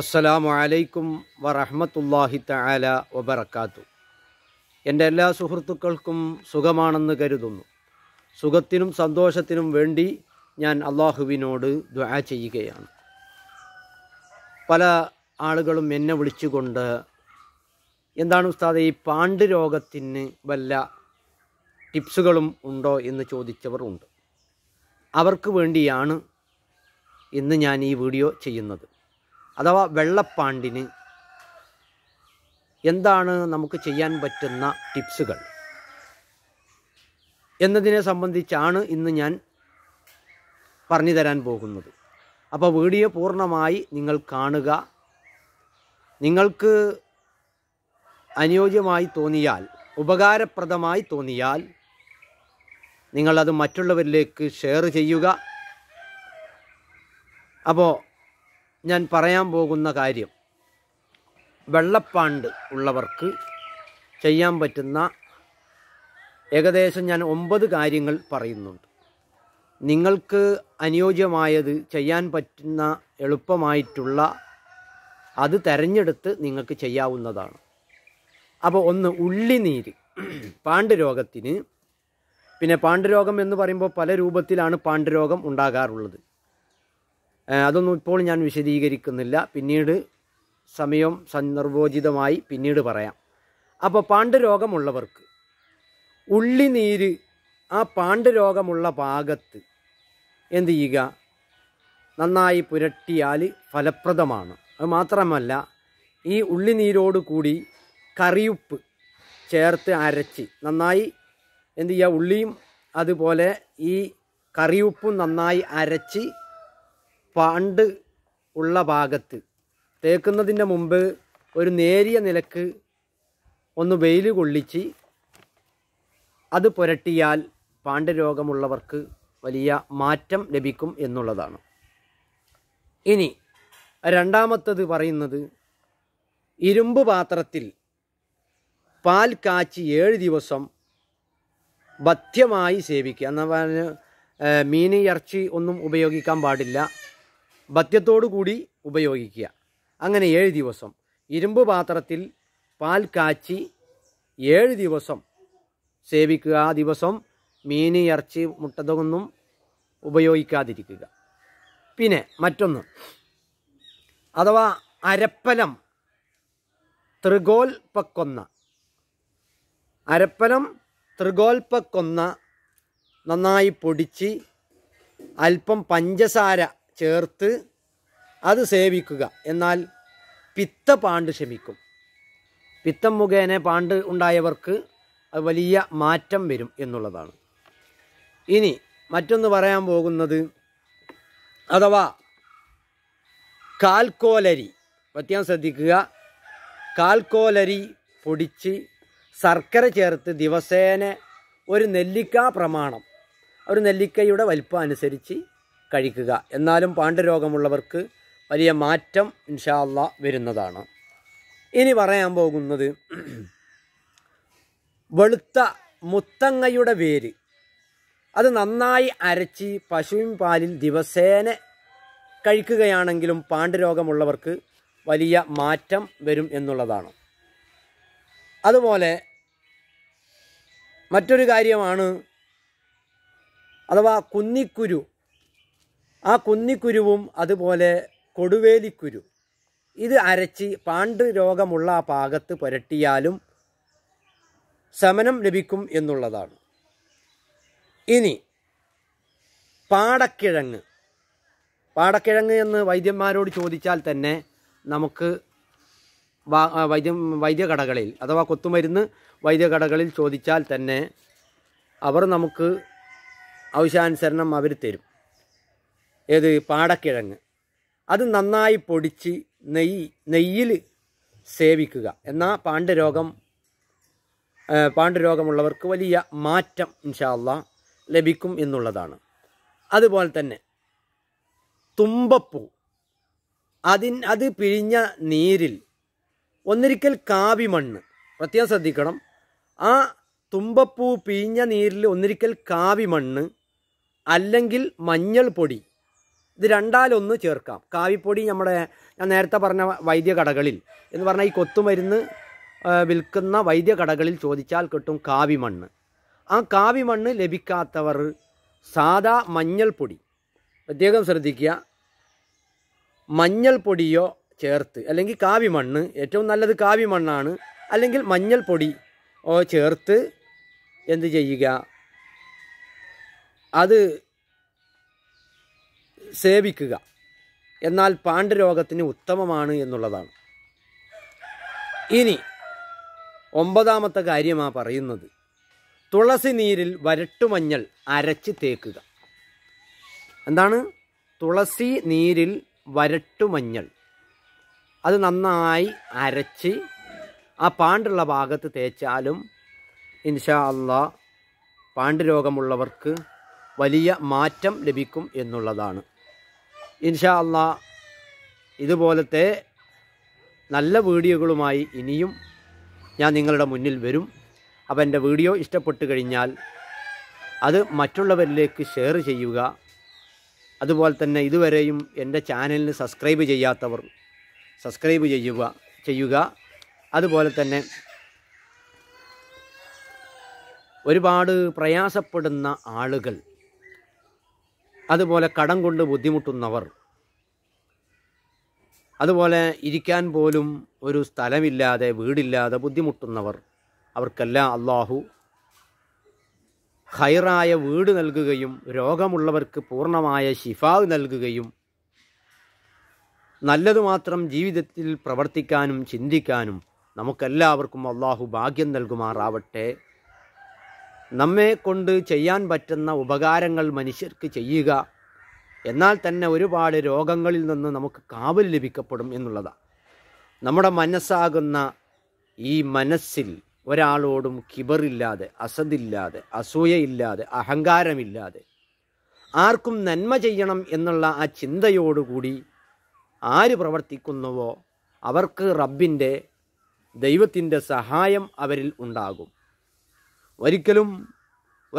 അസ്സലാമു അലൈക്കും വറഹമത്തല്ലാഹി തആല വബറക്കാത്തു എൻ്റെ എല്ലാ സുഹൃത്തുക്കൾക്കും സുഖമാണെന്ന് കരുതുന്നു സുഖത്തിനും സന്തോഷത്തിനും വേണ്ടി ഞാൻ അള്ളാഹുവിനോട് ദ്വാ ചെയ്യുകയാണ് പല ആളുകളും എന്നെ വിളിച്ചുകൊണ്ട് എന്താണ് ഉസ്താദ് ഈ പാണ്ട് രോഗത്തിന് വല്ല ടിപ്സുകളും ഉണ്ടോ എന്ന് ചോദിച്ചവർ ഉണ്ട് അവർക്ക് വേണ്ടിയാണ് ഇന്ന് ഞാൻ ഈ വീഡിയോ ചെയ്യുന്നത് അഥവാ വെള്ളപ്പാണ്ടിന് എന്താണ് നമുക്ക് ചെയ്യാൻ പറ്റുന്ന ടിപ്സുകൾ എന്നതിനെ സംബന്ധിച്ചാണ് ഇന്ന് ഞാൻ പറഞ്ഞു തരാൻ പോകുന്നത് അപ്പോൾ വീഡിയോ പൂർണ്ണമായി നിങ്ങൾ കാണുക നിങ്ങൾക്ക് അനുയോജ്യമായി തോന്നിയാൽ ഉപകാരപ്രദമായി തോന്നിയാൽ നിങ്ങളത് മറ്റുള്ളവരിലേക്ക് ഷെയർ ചെയ്യുക അപ്പോൾ ഞാൻ പറയാൻ പോകുന്ന കാര്യം വെള്ളപ്പാണ്ട് ഉള്ളവർക്ക് ചെയ്യാൻ പറ്റുന്ന ഏകദേശം ഞാൻ ഒമ്പത് കാര്യങ്ങൾ പറയുന്നുണ്ട് നിങ്ങൾക്ക് അനുയോജ്യമായത് ചെയ്യാൻ പറ്റുന്ന എളുപ്പമായിട്ടുള്ള അത് തിരഞ്ഞെടുത്ത് നിങ്ങൾക്ക് ചെയ്യാവുന്നതാണ് അപ്പോൾ ഒന്ന് ഉള്ളിനീര് പാണ്ഡുരോഗത്തിന് പിന്നെ പാണ്ഡുരോഗം എന്ന് പറയുമ്പോൾ പല രൂപത്തിലാണ് പാണ്ഡുരോഗം ഉണ്ടാകാറുള്ളത് അതൊന്നും ഇപ്പോൾ ഞാൻ വിശദീകരിക്കുന്നില്ല പിന്നീട് സമയം സന്ദർഭോചിതമായി പിന്നീട് പറയാം അപ്പോൾ പാണ്ഡുരോഗമുള്ളവർക്ക് ഉള്ളിനീര് ആ പാണ്ഡുരോഗമുള്ള ഭാഗത്ത് എന്ത് ചെയ്യുക നന്നായി പുരട്ടിയാൽ ഫലപ്രദമാണ് അത് മാത്രമല്ല ഈ ഉള്ളിനീരോട് കൂടി കറിയുപ്പ് ചേർത്ത് അരച്ച് നന്നായി എന്ത് ചെയ്യുക ഉള്ളിയും അതുപോലെ ഈ കറിയുപ്പും നന്നായി അരച്ച് പണ്ട് ഉള്ള ഭാഗത്ത് തേക്കുന്നതിൻ്റെ മുമ്പ് ഒരു നേരിയ നിലക്ക് ഒന്ന് വെയിൽ കൊള്ളിച്ച് അത് പുരട്ടിയാൽ രോഗമുള്ളവർക്ക് വലിയ മാറ്റം ലഭിക്കും എന്നുള്ളതാണ് ഇനി രണ്ടാമത്തത് പറയുന്നത് ഇരുമ്പ് പാത്രത്തിൽ പാൽ കാച്ചി ഏഴ് ദിവസം ഭത്യമായി സേവിക്കുക എന്നാൽ മീൻ ഇറച്ചി ഒന്നും ഉപയോഗിക്കാൻ പാടില്ല കൂടി ഉപയോഗിക്കുക അങ്ങനെ ഏഴ് ദിവസം ഇരുമ്പ് പാത്രത്തിൽ പാൽ കാച്ചി ഏഴ് ദിവസം സേവിക്കുക ആ ദിവസം മീൻ ഇറച്ചി മുട്ടതൊന്നും ഉപയോഗിക്കാതിരിക്കുക പിന്നെ മറ്റൊന്ന് അഥവാ അരപ്പലം ത്രികോൽപ്പക്കൊന്ന അരപ്പലം ത്രികോൽപ്പക്കൊന്ന നന്നായി പൊടിച്ച് അല്പം പഞ്ചസാര ചേർത്ത് അത് സേവിക്കുക എന്നാൽ പിത്ത പാണ്ട് ശമിക്കും പിത്തം മുഖേന പാണ്ട് ഉണ്ടായവർക്ക് വലിയ മാറ്റം വരും എന്നുള്ളതാണ് ഇനി മറ്റൊന്ന് പറയാൻ പോകുന്നത് അഥവാ കാൽക്കോലരി പ്രത്യേകം ശ്രദ്ധിക്കുക കാൽക്കോലരി പൊടിച്ച് ശർക്കര ചേർത്ത് ദിവസേന ഒരു നെല്ലിക്ക പ്രമാണം ഒരു നെല്ലിക്കയുടെ വലിപ്പം അനുസരിച്ച് കഴിക്കുക എന്നാലും പാണ്ഡുരോഗമുള്ളവർക്ക് വലിയ മാറ്റം ഇൻഷാല്ല വരുന്നതാണ് ഇനി പറയാൻ പോകുന്നത് വെളുത്ത മുത്തങ്ങയുടെ വേര് അത് നന്നായി അരച്ച് പശുവിൻ പാലിൽ ദിവസേന കഴിക്കുകയാണെങ്കിലും പാണ്ഡുരോഗമുള്ളവർക്ക് വലിയ മാറ്റം വരും എന്നുള്ളതാണ് അതുപോലെ മറ്റൊരു കാര്യമാണ് അഥവാ കുന്നിക്കുരു ആ കുന്നിക്കുരുവും അതുപോലെ കൊടുവേലിക്കുരു ഇത് അരച്ച് പാണ്ട് രോഗമുള്ള ആ പാകത്ത് പുരട്ടിയാലും ശമനം ലഭിക്കും എന്നുള്ളതാണ് ഇനി പാടക്കിഴങ്ങ് പാടക്കിഴങ്ങ് എന്ന് വൈദ്യന്മാരോട് ചോദിച്ചാൽ തന്നെ നമുക്ക് വൈദ്യ വൈദ്യകടകളിൽ അഥവാ കൊത്തുമരുന്ന് വൈദ്യകടകളിൽ ചോദിച്ചാൽ തന്നെ അവർ നമുക്ക് ആവശ്യാനുസരണം അവർ തരും ഏത് പാടക്കിഴങ്ങ് അത് നന്നായി പൊടിച്ച് നെയ് നെയ്യിൽ സേവിക്കുക എന്നാൽ പാണ്ഡുരോഗം പാണ്ഡുരോഗമുള്ളവർക്ക് വലിയ മാറ്റം ഇൻഷാല്ല ലഭിക്കും എന്നുള്ളതാണ് അതുപോലെ തന്നെ തുമ്പപ്പൂ അതിൻ അത് പിഴിഞ്ഞ നീരിൽ ഒന്നിരിക്കൽ മണ്ണ് പ്രത്യേകം ശ്രദ്ധിക്കണം ആ തുമ്പപ്പൂ പിഴിഞ്ഞ നീരിൽ ഒന്നിരിക്കൽ മണ്ണ് അല്ലെങ്കിൽ മഞ്ഞൾ പൊടി ഇത് രണ്ടാലൊന്ന് ചേർക്കാം കാവിപ്പൊടി നമ്മുടെ ഞാൻ നേരത്തെ പറഞ്ഞ വൈദ്യ കടകളിൽ എന്ന് പറഞ്ഞാൽ ഈ കൊത്തുമരുന്ന് വിൽക്കുന്ന വൈദ്യ കടകളിൽ ചോദിച്ചാൽ കിട്ടും കാവിമണ്ണ് ആ കാവിമണ്ണ് ലഭിക്കാത്തവർ സാദാ മഞ്ഞൾപ്പൊടി പ്രത്യേകം ശ്രദ്ധിക്കുക മഞ്ഞൾപ്പൊടിയോ ചേർത്ത് അല്ലെങ്കിൽ കാവിമണ്ണ് ഏറ്റവും നല്ലത് കാവിമണ്ണാണ് അല്ലെങ്കിൽ മഞ്ഞൾപ്പൊടി ചേർത്ത് എന്ത് ചെയ്യുക അത് സേവിക്കുക എന്നാൽ പാണ്ഡുരോഗത്തിന് ഉത്തമമാണ് എന്നുള്ളതാണ് ഇനി ഒമ്പതാമത്തെ കാര്യമാണ് പറയുന്നത് തുളസി നീരിൽ വരട്ടുമഞ്ഞൾ അരച്ച് തേക്കുക എന്താണ് തുളസി നീരിൽ വരട്ടുമഞ്ഞൾ അത് നന്നായി അരച്ച് ആ പാണ്ടുള്ള ഭാഗത്ത് തേച്ചാലും ഇൻഷാ അല്ല പാണ്ട് വലിയ മാറ്റം ലഭിക്കും എന്നുള്ളതാണ് ഇൻഷാ അല്ല ഇതുപോലത്തെ നല്ല വീഡിയോകളുമായി ഇനിയും ഞാൻ നിങ്ങളുടെ മുന്നിൽ വരും അപ്പം എൻ്റെ വീഡിയോ ഇഷ്ടപ്പെട്ട് കഴിഞ്ഞാൽ അത് മറ്റുള്ളവരിലേക്ക് ഷെയർ ചെയ്യുക അതുപോലെ തന്നെ ഇതുവരെയും എൻ്റെ ചാനലിന് സബ്സ്ക്രൈബ് ചെയ്യാത്തവർ സബ്സ്ക്രൈബ് ചെയ്യുക ചെയ്യുക അതുപോലെ തന്നെ ഒരുപാട് പ്രയാസപ്പെടുന്ന ആളുകൾ അതുപോലെ കടം കൊണ്ട് ബുദ്ധിമുട്ടുന്നവർ അതുപോലെ ഇരിക്കാൻ പോലും ഒരു സ്ഥലമില്ലാതെ വീടില്ലാതെ ബുദ്ധിമുട്ടുന്നവർ അവർക്കെല്ലാം അള്ളാഹു ഹൈറായ വീട് നൽകുകയും രോഗമുള്ളവർക്ക് പൂർണ്ണമായ ശിഫാവ് നൽകുകയും നല്ലത് മാത്രം ജീവിതത്തിൽ പ്രവർത്തിക്കാനും ചിന്തിക്കാനും നമുക്കെല്ലാവർക്കും അള്ളാഹു ഭാഗ്യം നൽകുമാറാവട്ടെ നമ്മെ കൊണ്ട് ചെയ്യാൻ പറ്റുന്ന ഉപകാരങ്ങൾ മനുഷ്യർക്ക് ചെയ്യുക എന്നാൽ തന്നെ ഒരുപാട് രോഗങ്ങളിൽ നിന്ന് നമുക്ക് കാവൽ ലഭിക്കപ്പെടും എന്നുള്ളതാണ് നമ്മുടെ മനസ്സാകുന്ന ഈ മനസ്സിൽ ഒരാളോടും കിബറില്ലാതെ അസദില്ലാതെ അസൂയയില്ലാതെ അഹങ്കാരമില്ലാതെ ആർക്കും നന്മ ചെയ്യണം എന്നുള്ള ആ ചിന്തയോടുകൂടി ആര് പ്രവർത്തിക്കുന്നുവോ അവർക്ക് റബ്ബിൻ്റെ ദൈവത്തിൻ്റെ സഹായം അവരിൽ ഉണ്ടാകും ഒരിക്കലും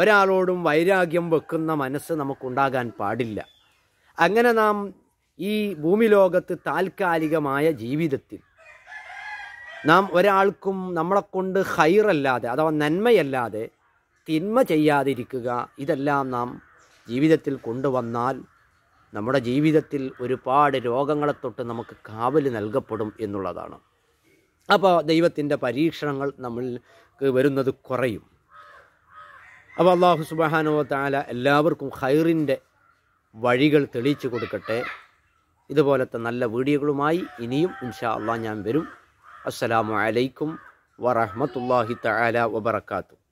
ഒരാളോടും വൈരാഗ്യം വെക്കുന്ന മനസ്സ് നമുക്കുണ്ടാകാൻ പാടില്ല അങ്ങനെ നാം ഈ ഭൂമിലോകത്ത് താൽക്കാലികമായ ജീവിതത്തിൽ നാം ഒരാൾക്കും നമ്മളെക്കൊണ്ട് ഹൈറല്ലാതെ അഥവാ നന്മയല്ലാതെ തിന്മ ചെയ്യാതിരിക്കുക ഇതെല്ലാം നാം ജീവിതത്തിൽ കൊണ്ടുവന്നാൽ നമ്മുടെ ജീവിതത്തിൽ ഒരുപാട് രോഗങ്ങളെ തൊട്ട് നമുക്ക് കാവൽ നൽകപ്പെടും എന്നുള്ളതാണ് അപ്പോൾ ദൈവത്തിൻ്റെ പരീക്ഷണങ്ങൾ നമ്മൾക്ക് വരുന്നത് കുറയും അപ്പോൾ അള്ളാഹു സുബാനോ താല എല്ലാവർക്കും ഹൈറിൻ്റെ വഴികൾ തെളിയിച്ചു കൊടുക്കട്ടെ ഇതുപോലത്തെ നല്ല വീഡിയോകളുമായി ഇനിയും ഇൻഷാ അള്ളാഹ് ഞാൻ വരും അസ്സലാമു അലൈക്കും വറഹമത്തല്ലാഹി തആല വബറകാതുഹു